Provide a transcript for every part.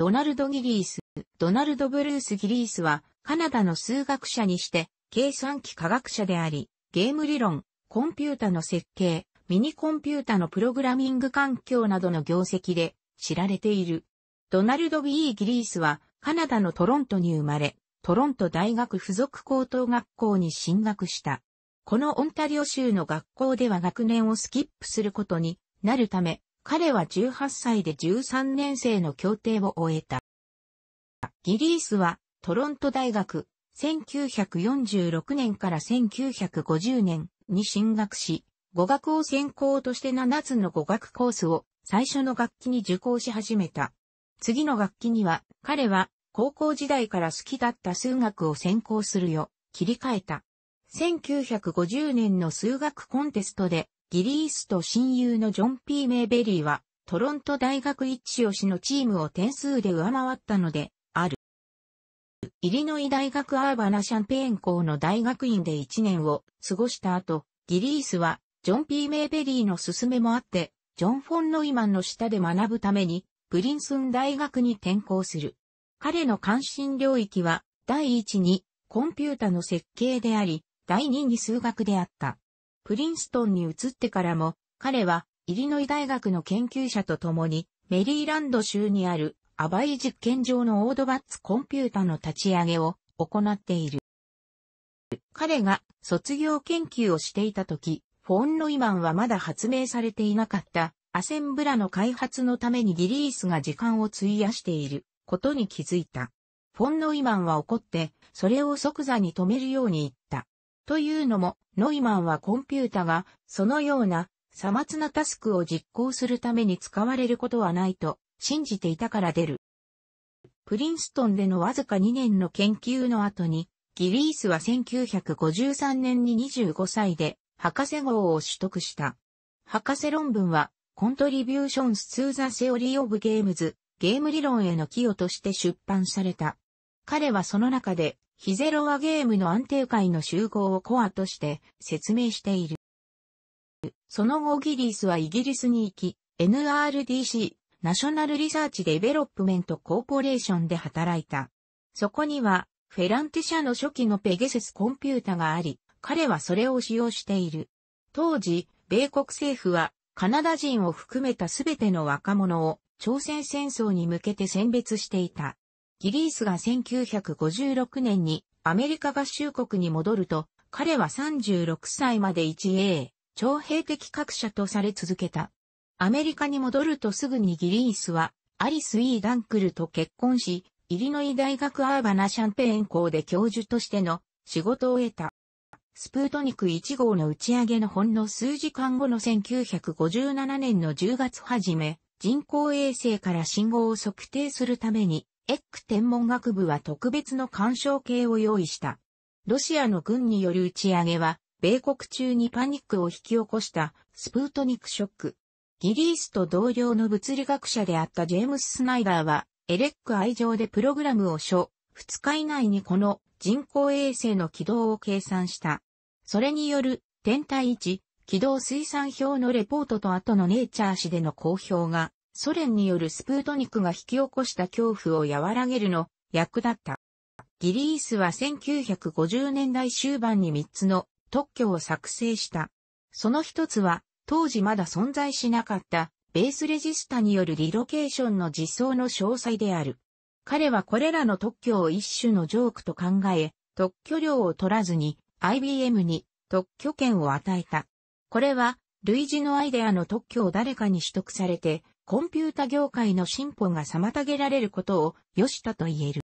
ドナルド・ギリース、ドナルド・ブルース・ギリースは、カナダの数学者にして、計算機科学者であり、ゲーム理論、コンピュータの設計、ミニコンピュータのプログラミング環境などの業績で知られている。ドナルド・ B・ ギリースは、カナダのトロントに生まれ、トロント大学附属高等学校に進学した。このオンタリオ州の学校では学年をスキップすることになるため、彼は18歳で13年生の協定を終えた。ギリースはトロント大学、1946年から1950年に進学し、語学を専攻として7つの語学コースを最初の楽器に受講し始めた。次の楽器には、彼は高校時代から好きだった数学を専攻するよ、切り替えた。1950年の数学コンテストでギリースと親友のジョン・ピー・メイベリーは、トロント大学一押しのチームを点数で上回ったので、ある。イリノイ大学アーバナ・シャンペーン校の大学院で1年を過ごした後、ギリースは、ジョン・ピー・メイベリーの勧めもあって、ジョン・フォン・ノイマンの下で学ぶために、プリンスン大学に転校する。彼の関心領域は、第一に、コンピュータの設計であり、第二に数学であった。プリンストンに移ってからも、彼はイリノイ大学の研究者と共に、メリーランド州にあるアバイ実験場のオードバッツコンピュータの立ち上げを行っている。彼が卒業研究をしていた時、フォン・ロイマンはまだ発明されていなかったアセンブラの開発のためにギリースが時間を費やしていることに気づいた。フォン・ノイマンは怒って、それを即座に止めるように言った。というのも、ノイマンはコンピュータが、そのような、さまつなタスクを実行するために使われることはないと、信じていたから出る。プリンストンでのわずか2年の研究の後に、ギリースは1953年に25歳で博士号を取得した。博士論文は、コントリビューションスツーザセオリ e Theory ゲーム理論への寄与として出版された。彼はその中で、ヒゼロはゲームの安定界の集合をコアとして説明している。その後ギリスはイギリスに行き、NRDC、ナショナルリサーチデベロップメントコーポレーションで働いた。そこには、フェランティ社の初期のペゲセスコンピュータがあり、彼はそれを使用している。当時、米国政府は、カナダ人を含めたすべての若者を、朝鮮戦争に向けて選別していた。ギリースが1956年にアメリカ合衆国に戻ると、彼は36歳まで一英、徴兵的各社とされ続けた。アメリカに戻るとすぐにギリースは、アリス・イー・ダンクルと結婚し、イリノイ大学アーバナ・シャンペーン校で教授としての仕事を得た。スプートニク1号の打ち上げのほんの数時間後の1957年の10月初め、人工衛星から信号を測定するために、エック天文学部は特別の干渉系を用意した。ロシアの軍による打ち上げは、米国中にパニックを引き起こしたスプートニクショック。ギリースと同僚の物理学者であったジェームス・スナイダーは、エレック愛情でプログラムを書、2日以内にこの人工衛星の軌道を計算した。それによる天体位置、軌道水産表のレポートと後のネイチャー誌での公表がソ連によるスプートニクが引き起こした恐怖を和らげるの役だった。ギリースは1950年代終盤に3つの特許を作成した。その一つは、当時まだ存在しなかったベースレジスタによるリロケーションの実装の詳細である。彼はこれらの特許を一種のジョークと考え、特許料を取らずに IBM に特許権を与えた。これは、類似のアイデアの特許を誰かに取得されて、コンピュータ業界の進歩が妨げられることを良したと言える。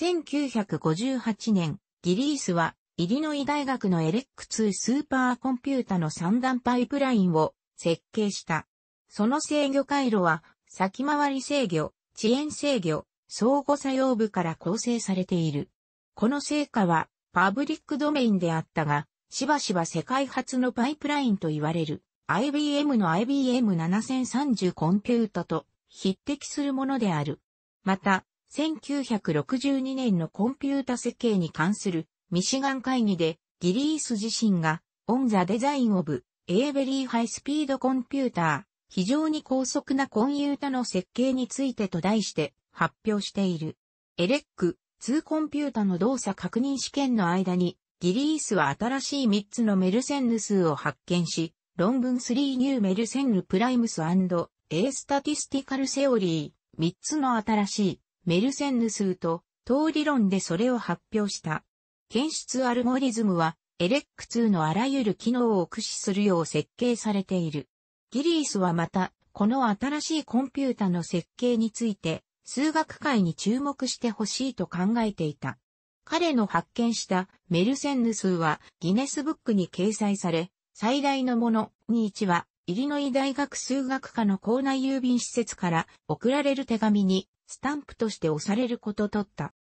1958年、ギリースは、イリノイ大学のエレック2スーパーコンピュータの三段パイプラインを設計した。その制御回路は、先回り制御、遅延制御、相互作用部から構成されている。この成果は、パブリックドメインであったが、しばしば世界初のパイプラインと言われる。IBM の IBM7030 コンピュータと匹敵するものである。また、1962年のコンピュータ設計に関するミシガン会議でギリース自身がオンザデザインオブエーベリ a Very High Speed Computer 非常に高速なコンピュータの設計についてと題して発表している。エレック2コンピュータの動作確認試験の間にギリースは新しい3つのメルセンヌ数を発見し、論文3ニューメルセンルプライムス &A スタティスティカルセオリー、3つの新しいメルセンヌ数と、等理論でそれを発表した。検出アルゴリズムは、エレック2のあらゆる機能を駆使するよう設計されている。ギリースはまた、この新しいコンピュータの設計について、数学界に注目してほしいと考えていた。彼の発見したメルセンヌ数はギネスブックに掲載され、最大のもの、21は、イリノイ大学数学科の校内郵便施設から送られる手紙に、スタンプとして押されることとった。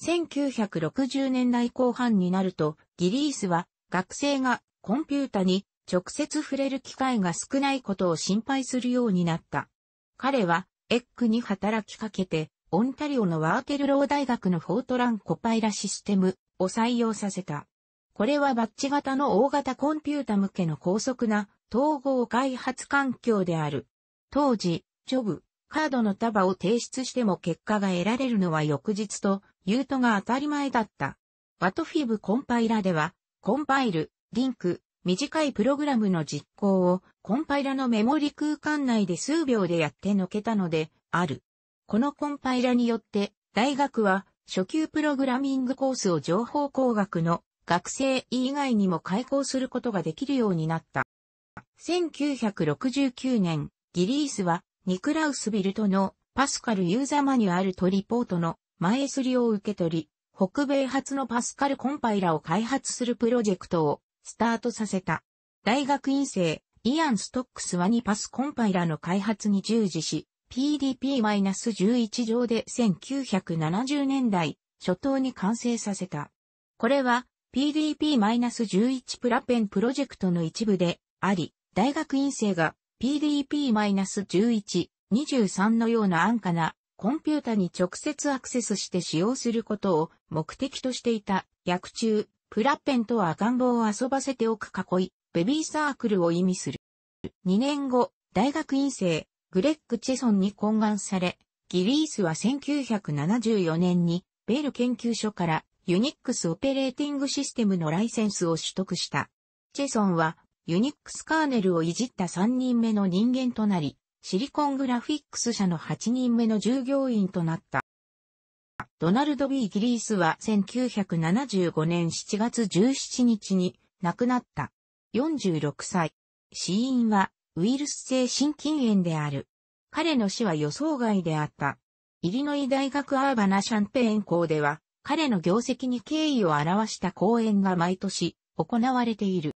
1960年代後半になると、ギリースは学生がコンピュータに直接触れる機会が少ないことを心配するようになった。彼はエッグに働きかけて、オンタリオのワーテルロー大学のフォートランコパイラシステムを採用させた。これはバッチ型の大型コンピュータ向けの高速な統合開発環境である。当時、ジョブ、カードの束を提出しても結果が得られるのは翌日と、言うとが当たり前だった。バトフィブコンパイラでは、コンパイル、リンク、短いプログラムの実行をコンパイラのメモリ空間内で数秒でやってのけたので、ある。このコンパイラによって、大学は初級プログラミングコースを情報工学の学生以外にも開校することができるようになった。1969年、ギリースはニクラウス・ビルトのパスカルユーザーマニュアルとリポートの前すりを受け取り、北米初のパスカルコンパイラを開発するプロジェクトをスタートさせた。大学院生、イアン・ストックスは2パスコンパイラの開発に従事し、PDP-11 上で1970年代初頭に完成させた。これは PDP-11 プラペンプロジェクトの一部であり、大学院生が PDP-11、23のような安価なコンピュータに直接アクセスして使用することを目的としていた薬中、プラペンとは赤ん坊を遊ばせておく囲い、ベビーサークルを意味する。2年後、大学院生、グレッグ・チェソンに懇願され、ギリースは1974年に、ベール研究所からユニックスオペレーティングシステムのライセンスを取得した。チェソンは、ユニックスカーネルをいじった3人目の人間となり、シリコングラフィックス社の8人目の従業員となった。ドナルド・ B・ ギリースは1975年7月17日に亡くなった。46歳。死因はウイルス性心筋炎である。彼の死は予想外であった。イリノイ大学アーバナ・シャンペーン校では彼の業績に敬意を表した講演が毎年行われている。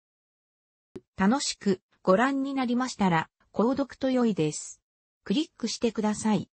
楽しくご覧になりましたら、購読と良いです。クリックしてください。